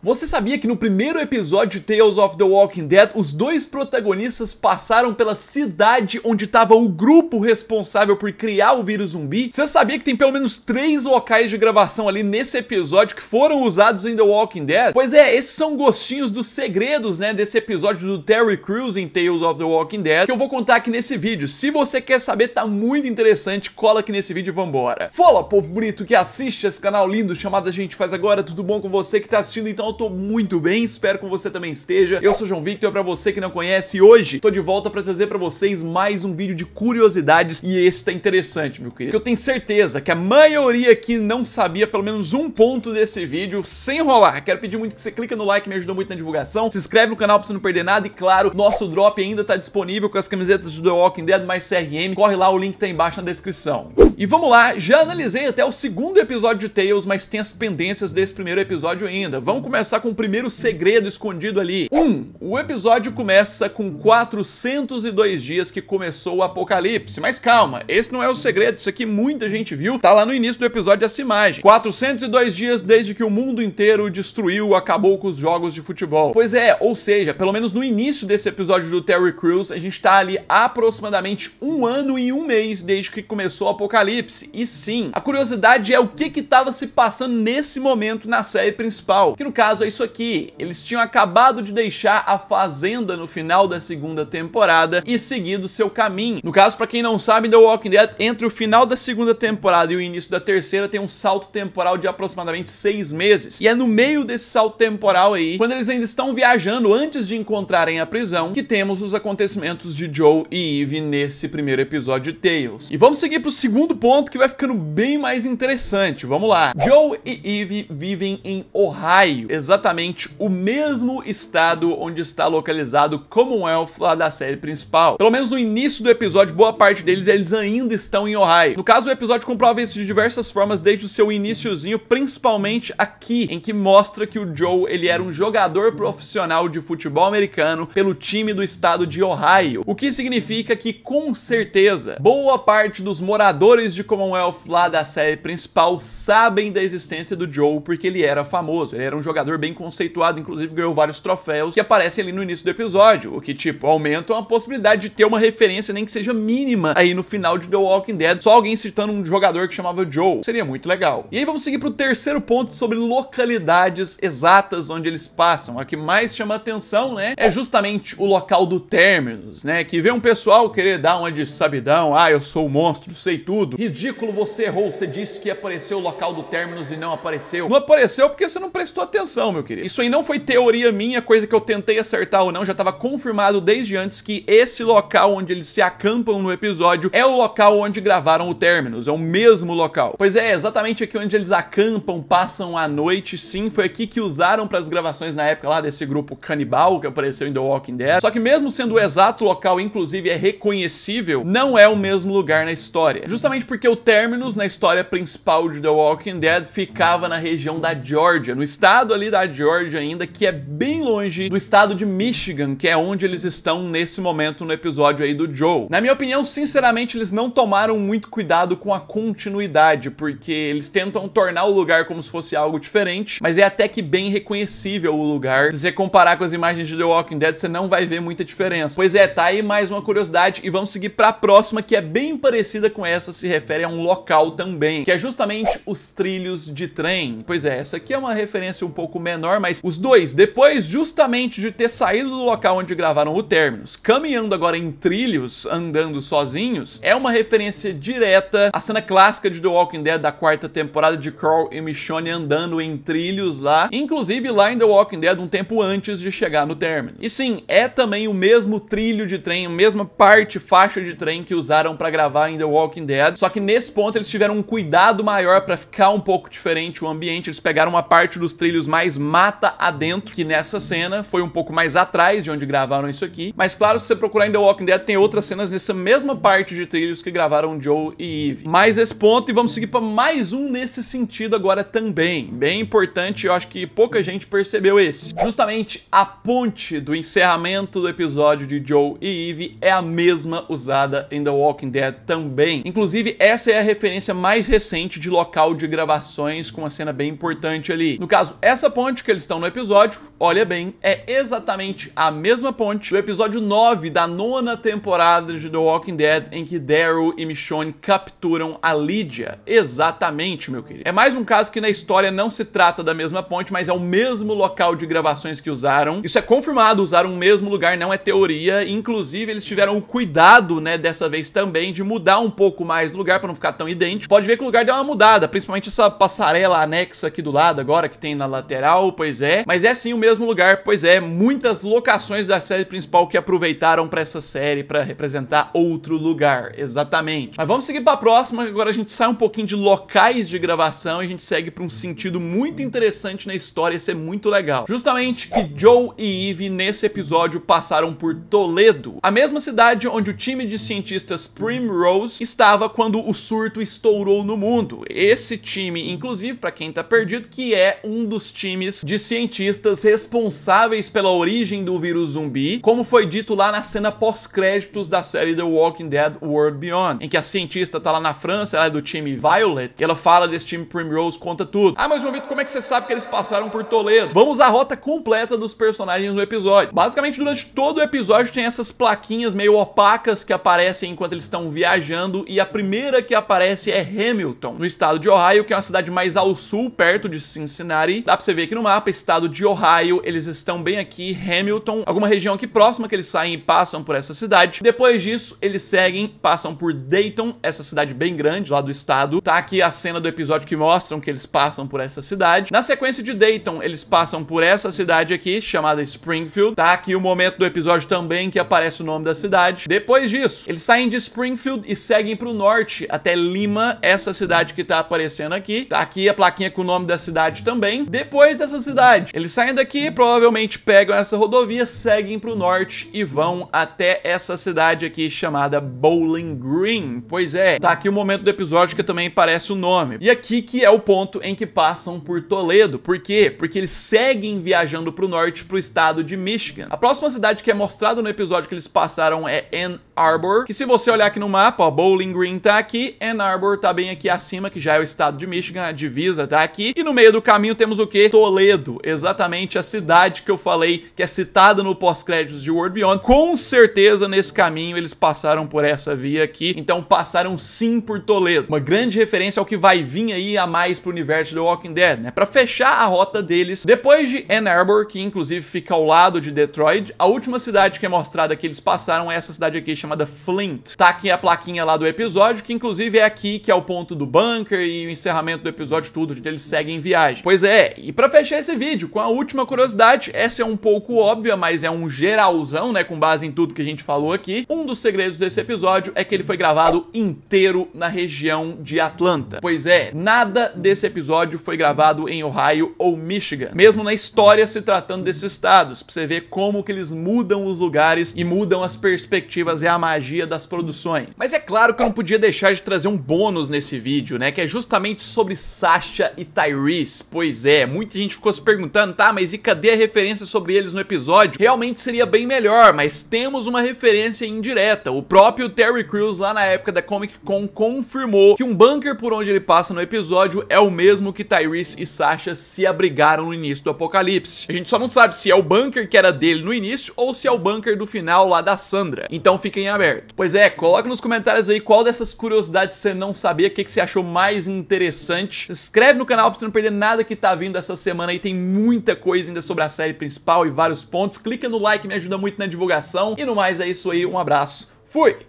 Você sabia que no primeiro episódio de Tales of the Walking Dead, os dois protagonistas passaram pela cidade onde estava o grupo responsável por criar o vírus zumbi? Você sabia que tem pelo menos três locais de gravação ali nesse episódio que foram usados em The Walking Dead? Pois é, esses são gostinhos dos segredos, né, desse episódio do Terry Crews em Tales of the Walking Dead, que eu vou contar aqui nesse vídeo. Se você quer saber, tá muito interessante, cola aqui nesse vídeo e vambora. Fala, povo bonito que assiste esse canal lindo chamado A Gente Faz Agora, tudo bom com você que tá assistindo então canal, tô muito bem, espero que você também esteja. Eu sou João Victor, é para você que não conhece, hoje tô de volta para trazer para vocês mais um vídeo de curiosidades e esse tá interessante, meu querido. Que eu tenho certeza que a maioria aqui não sabia pelo menos um ponto desse vídeo, sem rolar. Quero pedir muito que você clica no like, me ajudou muito na divulgação. Se inscreve no canal para você não perder nada e claro, nosso drop ainda tá disponível com as camisetas do The Walking Dead mais CRM. Corre lá, o link tá embaixo na descrição. E vamos lá, já analisei até o segundo episódio de Tales, mas tem as pendências desse primeiro episódio ainda. Vamos começar começar com o primeiro segredo escondido ali. 1. Um, o episódio começa com 402 dias que começou o apocalipse. Mas calma, esse não é o segredo, isso aqui muita gente viu, tá lá no início do episódio essa imagem. 402 dias desde que o mundo inteiro destruiu, acabou com os jogos de futebol. Pois é, ou seja, pelo menos no início desse episódio do Terry Crews, a gente tá ali aproximadamente um ano e um mês desde que começou o apocalipse. E sim, a curiosidade é o que que tava se passando nesse momento na série principal, que no caso caso, é isso aqui. Eles tinham acabado de deixar a Fazenda no final da segunda temporada e seguido seu caminho. No caso, para quem não sabe, The Walking Dead, entre o final da segunda temporada e o início da terceira, tem um salto temporal de aproximadamente seis meses. E é no meio desse salto temporal aí, quando eles ainda estão viajando antes de encontrarem a prisão, que temos os acontecimentos de Joe e Eve nesse primeiro episódio de Tales. E vamos seguir pro segundo ponto que vai ficando bem mais interessante. Vamos lá. Joe e Eve vivem em Ohio, exatamente o mesmo estado onde está localizado Commonwealth lá da série principal. Pelo menos no início do episódio, boa parte deles eles ainda estão em Ohio. No caso, o episódio comprova isso de diversas formas desde o seu iníciozinho, principalmente aqui, em que mostra que o Joe ele era um jogador profissional de futebol americano pelo time do estado de Ohio, o que significa que com certeza boa parte dos moradores de Commonwealth lá da série principal sabem da existência do Joe porque ele era famoso, ele era um jogador jogador bem conceituado, inclusive ganhou vários troféus que aparecem ali no início do episódio, o que, tipo, aumenta a possibilidade de ter uma referência, nem que seja mínima, aí no final de The Walking Dead, só alguém citando um jogador que chamava Joe. Seria muito legal. E aí vamos seguir pro terceiro ponto sobre localidades exatas onde eles passam. A que mais chama atenção, né, é justamente o local do Terminus, né, que vê um pessoal querer dar uma de sabidão, ah, eu sou o um monstro, sei tudo. Ridículo, você errou, você disse que apareceu o local do Terminus e não apareceu. Não apareceu porque você não prestou atenção meu querido. Isso aí não foi teoria minha, coisa que eu tentei acertar ou não, já estava confirmado desde antes que esse local onde eles se acampam no episódio é o local onde gravaram o Terminus, é o mesmo local. Pois é, exatamente aqui onde eles acampam, passam a noite, sim, foi aqui que usaram para as gravações na época lá desse grupo canibal que apareceu em The Walking Dead. Só que mesmo sendo o exato local, inclusive, é reconhecível, não é o mesmo lugar na história. Justamente porque o Terminus, na história principal de The Walking Dead, ficava na região da Georgia, no estado ali da Georgia ainda, que é bem longe do estado de Michigan, que é onde eles estão nesse momento no episódio aí do Joe. Na minha opinião, sinceramente, eles não tomaram muito cuidado com a continuidade, porque eles tentam tornar o lugar como se fosse algo diferente, mas é até que bem reconhecível o lugar. Se você comparar com as imagens de The Walking Dead, você não vai ver muita diferença. Pois é, tá aí mais uma curiosidade e vamos seguir para a próxima que é bem parecida com essa, se refere a um local também, que é justamente os trilhos de trem. Pois é, essa aqui é uma referência um pouco pouco menor, mas os dois, depois justamente de ter saído do local onde gravaram o Terminus, caminhando agora em trilhos, andando sozinhos, é uma referência direta à cena clássica de The Walking Dead da quarta temporada de Carl e Michonne andando em trilhos lá, inclusive lá em The Walking Dead um tempo antes de chegar no Terminus. E sim, é também o mesmo trilho de trem, a mesma parte, faixa de trem que usaram para gravar em The Walking Dead, só que nesse ponto eles tiveram um cuidado maior para ficar um pouco diferente o ambiente, eles pegaram uma parte dos trilhos mais mais mata adentro, que nessa cena foi um pouco mais atrás de onde gravaram isso aqui. Mas claro, se você procurar em The Walking Dead, tem outras cenas nessa mesma parte de trilhos que gravaram Joe e Eve. Mais esse ponto e vamos seguir para mais um nesse sentido agora também. Bem importante, eu acho que pouca gente percebeu esse. Justamente a ponte do encerramento do episódio de Joe e Eve é a mesma usada em The Walking Dead também. Inclusive, essa é a referência mais recente de local de gravações com uma cena bem importante ali. No caso, essa essa ponte que eles estão no episódio, olha bem, é exatamente a mesma ponte do episódio 9 da nona temporada de The Walking Dead, em que Daryl e Michonne capturam a Lydia. Exatamente, meu querido. É mais um caso que na história não se trata da mesma ponte, mas é o mesmo local de gravações que usaram. Isso é confirmado, usaram o mesmo lugar, não é teoria. Inclusive, eles tiveram o cuidado, né, dessa vez também, de mudar um pouco mais o lugar para não ficar tão idêntico. Pode ver que o lugar deu uma mudada, principalmente essa passarela anexa aqui do lado agora que tem na lateral pois é. Mas é sim o mesmo lugar, pois é. Muitas locações da série principal que aproveitaram pra essa série, pra representar outro lugar, exatamente. Mas vamos seguir pra próxima, agora a gente sai um pouquinho de locais de gravação e a gente segue pra um sentido muito interessante na história, isso é muito legal. Justamente que Joe e Eve, nesse episódio, passaram por Toledo, a mesma cidade onde o time de cientistas Primrose estava quando o surto estourou no mundo. Esse time, inclusive, pra quem tá perdido, que é um dos times times de cientistas responsáveis pela origem do vírus zumbi, como foi dito lá na cena pós-créditos da série The Walking Dead World Beyond, em que a cientista tá lá na França, ela é do time Violet, e ela fala desse time Primrose, conta tudo. Ah, mas João Vitor, como é que você sabe que eles passaram por Toledo? Vamos à rota completa dos personagens do episódio. Basicamente, durante todo o episódio tem essas plaquinhas meio opacas que aparecem enquanto eles estão viajando, e a primeira que aparece é Hamilton, no estado de Ohio, que é uma cidade mais ao sul, perto de Cincinnati. Dá pra você aqui no mapa, estado de Ohio, eles estão bem aqui, Hamilton, alguma região aqui próxima que eles saem e passam por essa cidade. Depois disso, eles seguem, passam por Dayton, essa cidade bem grande lá do estado. Tá aqui a cena do episódio que mostram que eles passam por essa cidade. Na sequência de Dayton, eles passam por essa cidade aqui, chamada Springfield. Tá aqui o momento do episódio também que aparece o nome da cidade. Depois disso, eles saem de Springfield e seguem pro norte, até Lima, essa cidade que tá aparecendo aqui. Tá aqui a plaquinha com o nome da cidade também. Depois depois dessa cidade. Eles saem daqui, provavelmente pegam essa rodovia, seguem pro norte e vão até essa cidade aqui chamada Bowling Green. Pois é, tá aqui o momento do episódio que também parece o nome. E aqui que é o ponto em que passam por Toledo. Por quê? Porque eles seguem viajando pro norte pro estado de Michigan. A próxima cidade que é mostrada no episódio que eles passaram é Ann Arbor, que se você olhar aqui no mapa, ó, Bowling Green tá aqui, Ann Arbor tá bem aqui acima, que já é o estado de Michigan, a divisa tá aqui. E no meio do caminho temos o quê? Toledo, exatamente a cidade que eu falei que é citada no pós-créditos de World Beyond. Com certeza nesse caminho eles passaram por essa via aqui, então passaram sim por Toledo. Uma grande referência ao que vai vir aí a mais pro universo do Walking Dead, né? Para fechar a rota deles, depois de Ann Arbor, que inclusive fica ao lado de Detroit, a última cidade que é mostrada que eles passaram é essa cidade aqui chamada Flint. Tá aqui a plaquinha lá do episódio, que inclusive é aqui que é o ponto do bunker e o encerramento do episódio tudo, onde eles seguem viagem. Pois é, e para Pra fechar esse vídeo, com a última curiosidade, essa é um pouco óbvia, mas é um geralzão, né, com base em tudo que a gente falou aqui. Um dos segredos desse episódio é que ele foi gravado inteiro na região de Atlanta. Pois é, nada desse episódio foi gravado em Ohio ou Michigan. Mesmo na história se tratando desses estados, pra você ver como que eles mudam os lugares e mudam as perspectivas e a magia das produções. Mas é claro que eu não podia deixar de trazer um bônus nesse vídeo, né, que é justamente sobre Sasha e Tyrese. Pois é, muito muita gente ficou se perguntando, tá, mas e cadê a referência sobre eles no episódio? Realmente seria bem melhor, mas temos uma referência indireta. O próprio Terry Crews, lá na época da Comic Con, confirmou que um bunker por onde ele passa no episódio é o mesmo que Tyrese e Sasha se abrigaram no início do Apocalipse. A gente só não sabe se é o bunker que era dele no início ou se é o bunker do final lá da Sandra. Então fica em aberto. Pois é, coloca nos comentários aí qual dessas curiosidades você não sabia, o que, que você achou mais interessante. Se inscreve no canal pra você não perder nada que tá vindo essa semana aí tem muita coisa ainda sobre a série principal e vários pontos. Clica no like, me ajuda muito na divulgação. E no mais é isso aí, um abraço, fui!